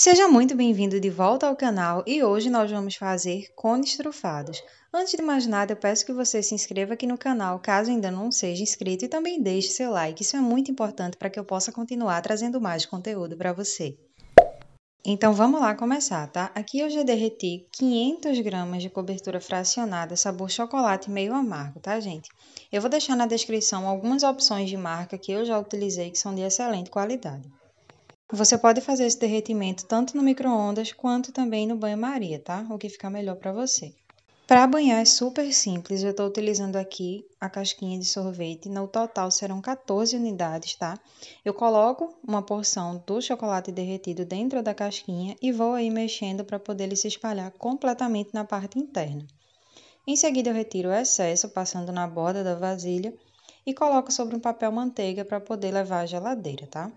Seja muito bem-vindo de volta ao canal e hoje nós vamos fazer cones trufados. Antes de mais nada, eu peço que você se inscreva aqui no canal caso ainda não seja inscrito e também deixe seu like, isso é muito importante para que eu possa continuar trazendo mais conteúdo para você. Então vamos lá começar, tá? Aqui eu já derreti 500 gramas de cobertura fracionada sabor chocolate meio amargo, tá gente? Eu vou deixar na descrição algumas opções de marca que eu já utilizei que são de excelente qualidade. Você pode fazer esse derretimento tanto no micro-ondas quanto também no banho-maria, tá? O que ficar melhor para você. Para banhar é super simples, eu estou utilizando aqui a casquinha de sorvete, no total serão 14 unidades, tá? Eu coloco uma porção do chocolate derretido dentro da casquinha e vou aí mexendo para poder ele se espalhar completamente na parte interna. Em seguida eu retiro o excesso, passando na borda da vasilha e coloco sobre um papel manteiga para poder levar à geladeira, tá?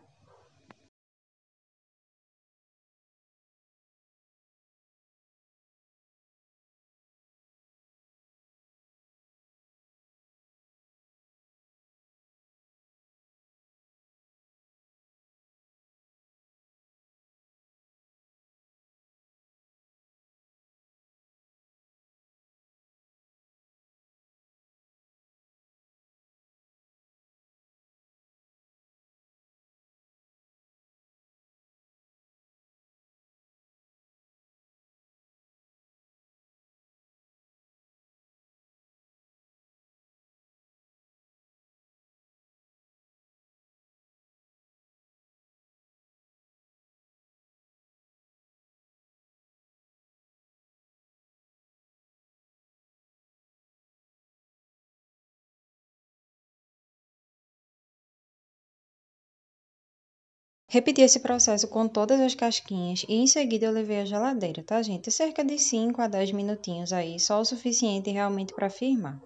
Repeti esse processo com todas as casquinhas e em seguida eu levei à geladeira, tá gente? É cerca de 5 a 10 minutinhos aí, só o suficiente realmente para firmar.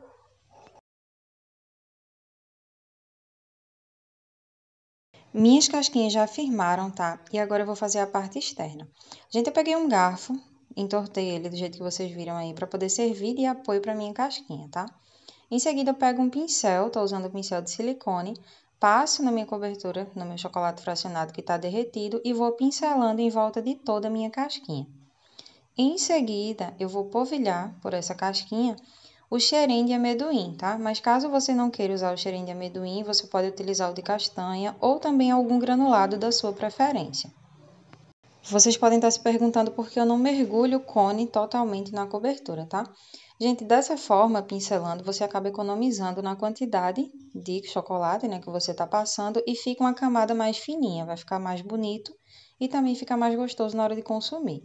Minhas casquinhas já firmaram, tá? E agora eu vou fazer a parte externa. Gente, eu peguei um garfo, entortei ele do jeito que vocês viram aí, para poder servir de apoio para minha casquinha, tá? Em seguida eu pego um pincel, tô usando o pincel de silicone, Passo na minha cobertura, no meu chocolate fracionado que está derretido e vou pincelando em volta de toda a minha casquinha. Em seguida, eu vou polvilhar por essa casquinha o xerém de amendoim, tá? Mas caso você não queira usar o xerém de amendoim, você pode utilizar o de castanha ou também algum granulado da sua preferência. Vocês podem estar se perguntando por que eu não mergulho o cone totalmente na cobertura, tá? Gente, dessa forma, pincelando, você acaba economizando na quantidade de chocolate né, que você está passando e fica uma camada mais fininha, vai ficar mais bonito e também fica mais gostoso na hora de consumir.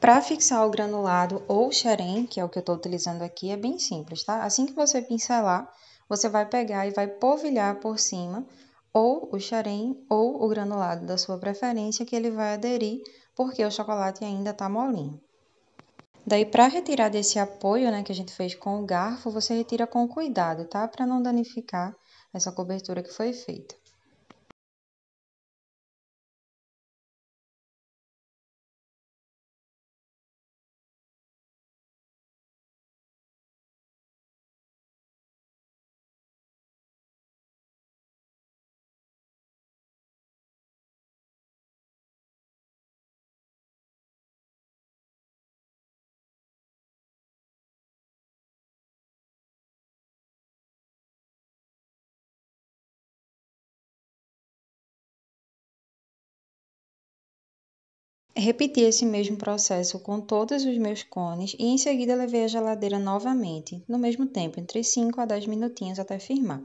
Para fixar o granulado ou xerém, que é o que eu estou utilizando aqui, é bem simples, tá? Assim que você pincelar, você vai pegar e vai polvilhar por cima ou o xerém ou o granulado da sua preferência que ele vai aderir, porque o chocolate ainda está molinho. Daí, para retirar desse apoio né, que a gente fez com o garfo, você retira com cuidado, tá? Para não danificar essa cobertura que foi feita. Repeti esse mesmo processo com todos os meus cones e em seguida levei a geladeira novamente, no mesmo tempo, entre 5 a 10 minutinhos até firmar.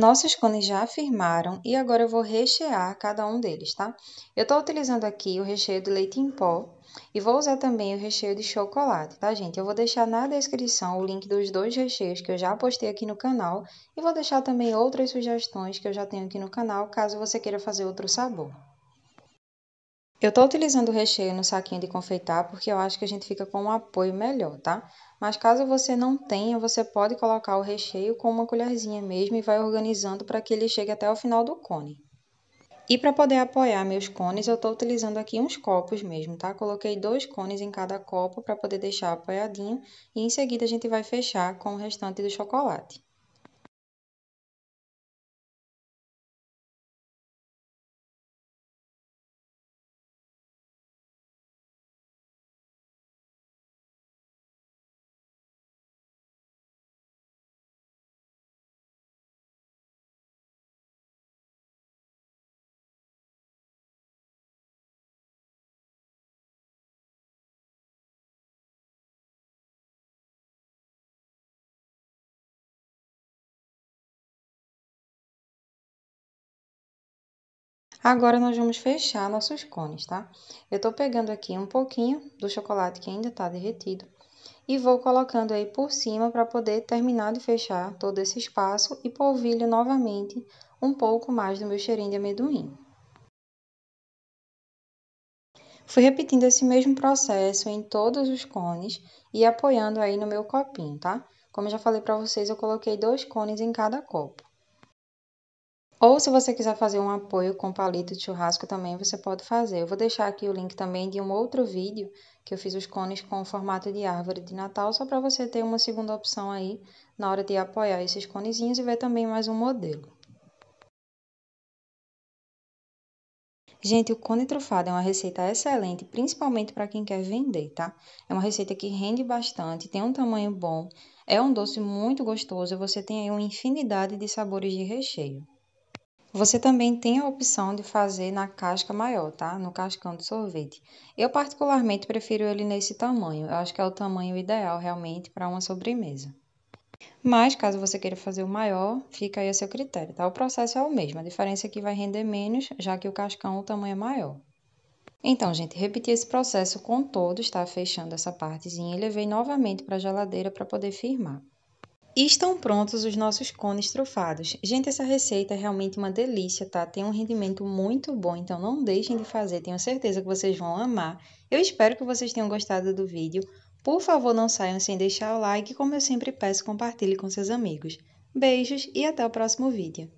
Nossos cones já firmaram e agora eu vou rechear cada um deles, tá? Eu estou utilizando aqui o recheio de leite em pó e vou usar também o recheio de chocolate, tá, gente? Eu vou deixar na descrição o link dos dois recheios que eu já postei aqui no canal e vou deixar também outras sugestões que eu já tenho aqui no canal, caso você queira fazer outro sabor. Eu estou utilizando o recheio no saquinho de confeitar porque eu acho que a gente fica com um apoio melhor, tá? Mas caso você não tenha, você pode colocar o recheio com uma colherzinha mesmo e vai organizando para que ele chegue até o final do cone. E para poder apoiar meus cones, eu estou utilizando aqui uns copos mesmo, tá? Coloquei dois cones em cada copo para poder deixar apoiadinho e em seguida a gente vai fechar com o restante do chocolate. Agora, nós vamos fechar nossos cones, tá? Eu tô pegando aqui um pouquinho do chocolate que ainda tá derretido e vou colocando aí por cima para poder terminar de fechar todo esse espaço e polvilho novamente um pouco mais do meu cheirinho de amendoim. Fui repetindo esse mesmo processo em todos os cones e apoiando aí no meu copinho, tá? Como eu já falei para vocês, eu coloquei dois cones em cada copo. Ou se você quiser fazer um apoio com palito de churrasco também, você pode fazer. Eu vou deixar aqui o link também de um outro vídeo que eu fiz os cones com o formato de árvore de Natal, só para você ter uma segunda opção aí na hora de apoiar esses conezinhos e ver também mais um modelo. Gente, o cone trufado é uma receita excelente, principalmente para quem quer vender, tá? É uma receita que rende bastante, tem um tamanho bom, é um doce muito gostoso e você tem aí uma infinidade de sabores de recheio. Você também tem a opção de fazer na casca maior, tá? No cascão de sorvete. Eu particularmente prefiro ele nesse tamanho. Eu acho que é o tamanho ideal realmente para uma sobremesa. Mas caso você queira fazer o maior, fica aí a seu critério, tá? O processo é o mesmo, a diferença é que vai render menos, já que o cascão o tamanho é maior. Então, gente, repeti esse processo com todos, tá? Fechando essa partezinha e levei novamente para a geladeira para poder firmar. E estão prontos os nossos cones trufados. Gente, essa receita é realmente uma delícia, tá? Tem um rendimento muito bom, então não deixem de fazer. Tenho certeza que vocês vão amar. Eu espero que vocês tenham gostado do vídeo. Por favor, não saiam sem deixar o like. Como eu sempre peço, compartilhe com seus amigos. Beijos e até o próximo vídeo.